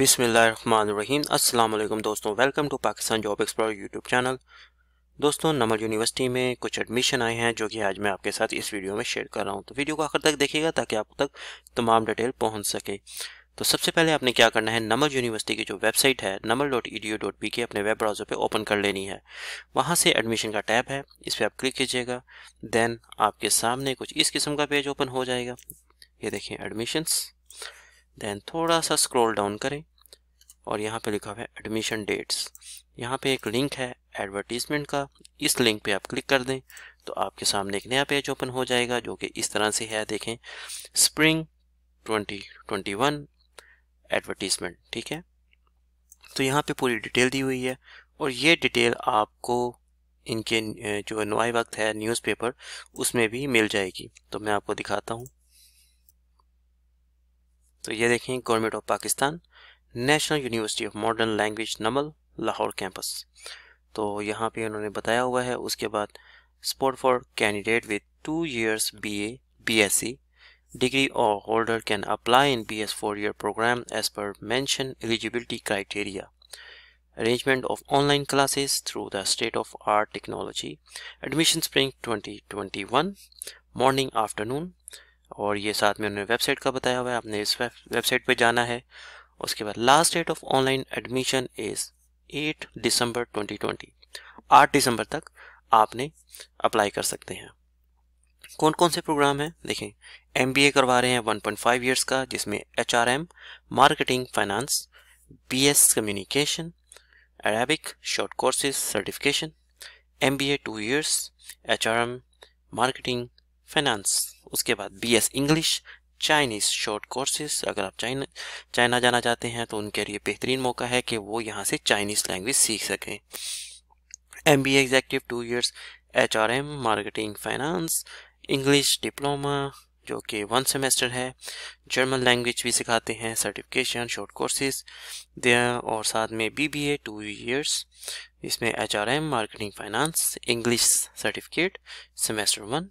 बिसमीम अल्लाम दोस्तों welcome to Pakistan job explore YouTube channel दोस्तों नमल यूनिवर्सिटी में कुछ एडमिशन आए हैं जो कि आज मैं आपके साथ इस वीडियो में शेयर कर रहा हूं तो वीडियो को आखिर तक देखिएगा ताकि आप तक तमाम डिटेल पहुंच सके तो सबसे पहले आपने क्या करना है नमल यूनिवर्सिटी की जो वेबसाइट है NUML dot E D O dot P K अपने वेब ब्राउज़र पर ओपन कर लेनी है वहाँ से एडमिशन का टैब है इस पर आप क्लिक कीजिएगा देन आपके सामने कुछ इस किस्म का पेज ओपन हो जाएगा ये देखें एडमिशन्स देन थोड़ा सा स्क्रॉल डाउन करें और यहाँ पे लिखा हुआ है एडमिशन डेट्स यहाँ पे एक लिंक है एडवर्टीजमेंट का इस लिंक पे आप क्लिक कर दें तो आपके सामने एक नया पेज ओपन हो जाएगा जो कि इस तरह से है देखें स्प्रिंग 2021 एडवर्टीजमेंट ठीक है तो यहाँ पे पूरी डिटेल दी हुई है और ये डिटेल आपको इनके जो नवाई वक्त है न्यूज़पेपर उसमें भी मिल जाएगी तो मैं आपको दिखाता हूँ तो ये देखें government of Pakistan national university of modern language NUML Lahore campus तो यहाँ पे उन्होंने बताया हुआ है उसके बाद sport for candidate with two years S C degree और holder can apply in B S four year program as per mention eligibility criteria arrangement of online of through the state of art technology admission spring twenty twenty one morning afternoon और ये साथ में उन्होंने website का बताया हुआ है आपने इस वेबसाइट पे जाना है उसके बाद last date of online admission is eight December 2020 आठ दिसंबर तक आपने अप्लाई कर सकते हैं कौन कौन से प्रोग्राम हैं देखें एम करवा रहे हैं 1.5 ईयर्स का जिसमें H marketing finance B communication Arabic short courses certification M B A two years H marketing finance उसके बाद B S English Chinese short courses अगर आप चाइना चाइना जाना चाहते हैं तो उनके लिए बेहतरीन मौका है कि वो यहाँ से चाइनीज़ लैंग्वेज सीख सकें M B executive two years H R M marketing finance English diploma जो कि वन सेमेस्टर है जर्मन लैंग्वेज भी सिखाते हैं सर्टिफिकेशन शॉर्ट कोर्सेज और साथ में B B A two years इसमें H R M marketing finance English certificate semester one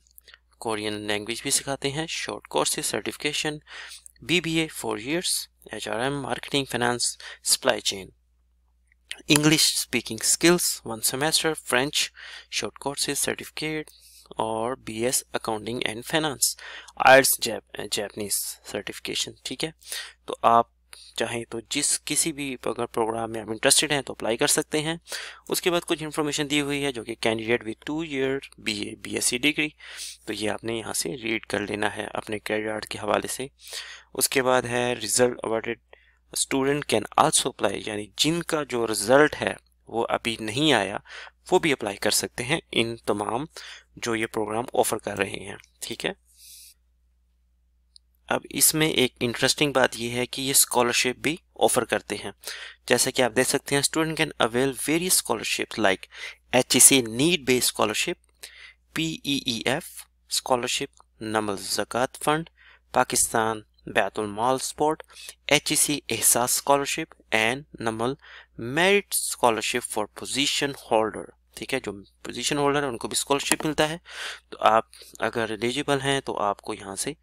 Korean language भी सिखाते हैं short courses certification B B A four years H R M marketing finance supply chain English speaking skills one semester French short courses certificate और B S accounting and finance years Japanese certification ठीक है तो आप चाहें तो जिस किसी भी अगर प्रोग्राम में आप इंटरेस्टेड हैं तो अप्लाई कर सकते हैं उसके बाद कुछ इन्फॉर्मेशन दी हुई है जो कि candidate with two year B A B S C degree तो ये आपने यहाँ से रीड कर लेना है अपने क्रेडिट कार्ड के हवाले से उसके बाद है result awarded student can also apply यानी जिनका जो रिज़ल्ट है वो अभी नहीं आया वो भी अप्लाई कर सकते हैं इन तमाम जो ये प्रोग्राम ऑफर कर रहे हैं ठीक है अब इसमें एक इंटरेस्टिंग बात यह है कि ये स्कॉलरशिप भी ऑफर करते हैं जैसे कि आप देख सकते हैं student can avail various scholarship like H E C need based scholarship P E E F scholarship NUML जक़ात fund Pakistan Baitul Mal sport H E C Ehsaas scholarship and NUML merit scholarship for position holder ठीक है जो position holder है उनको भी scholarship मिलता है तो आप अगर एलिजिबल हैं तो आपको यहाँ से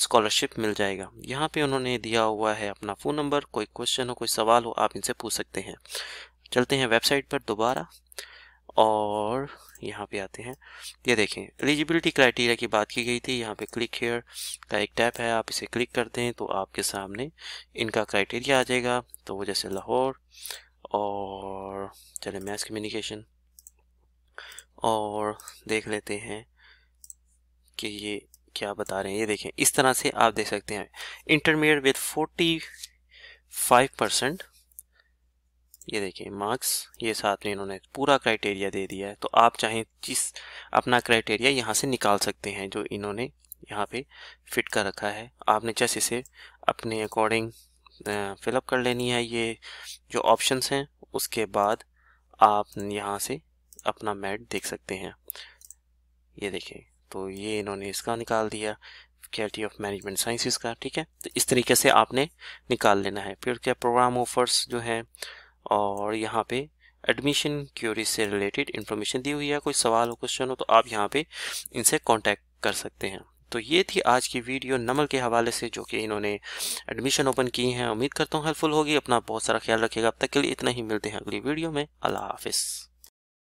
स्कॉलरशिप मिल जाएगा यहाँ पे उन्होंने दिया हुआ है अपना फ़ोन नंबर कोई क्वेश्चन हो कोई सवाल हो आप इनसे पूछ सकते हैं चलते हैं वेबसाइट पर दोबारा और यहाँ पे आते हैं ये देखें एलिजिबिलिटी क्राइटेरिया की बात की गई थी यहाँ पे क्लिक हेयर का एक टैप है आप इसे क्लिक करते हैं तो आपके सामने इनका क्राइटेरिया आ जाएगा तो वो जैसे लाहौर और चले मैथ कम्युनिकेशन और देख लेते हैं कि ये क्या बता रहे हैं ये देखें इस तरह से आप देख सकते हैं intermediate with forty five percent ये देखें मार्क्स ये साथ में इन्होंने पूरा क्राइटेरिया दे दिया है तो आप चाहें जिस अपना क्राइटेरिया यहाँ से निकाल सकते हैं जो इन्होंने यहाँ पे फिट कर रखा है आपने जस्ट इसे अपने अकॉर्डिंग फिलअप कर लेनी है ये जो ऑप्शंस हैं उसके बाद आप यहाँ से अपना मैट देख सकते हैं ये देखें तो ये इन्होंने इसका निकाल दिया कैटी ऑफ मैनेजमेंट साइंसिस का ठीक है तो इस तरीके से आपने निकाल लेना है फिर क्या प्रोग्राम ऑफर्स जो हैं और यहाँ पे एडमिशन क्यूरी से रिलेटेड इन्फॉर्मेशन दी हुई है कोई सवाल हो क्वेश्चन हो तो आप यहाँ पे इनसे कांटेक्ट कर सकते हैं तो ये थी आज की वीडियो नमल के हवाले से जो कि इन्होंने एडमिशन ओपन की हैं उम्मीद करता हूँ हेल्पफुल होगी अपना बहुत सारा ख्याल रखिएगा अब तक के लिए इतना ही मिलते हैं अगली वीडियो में अल्लाह हाफिज़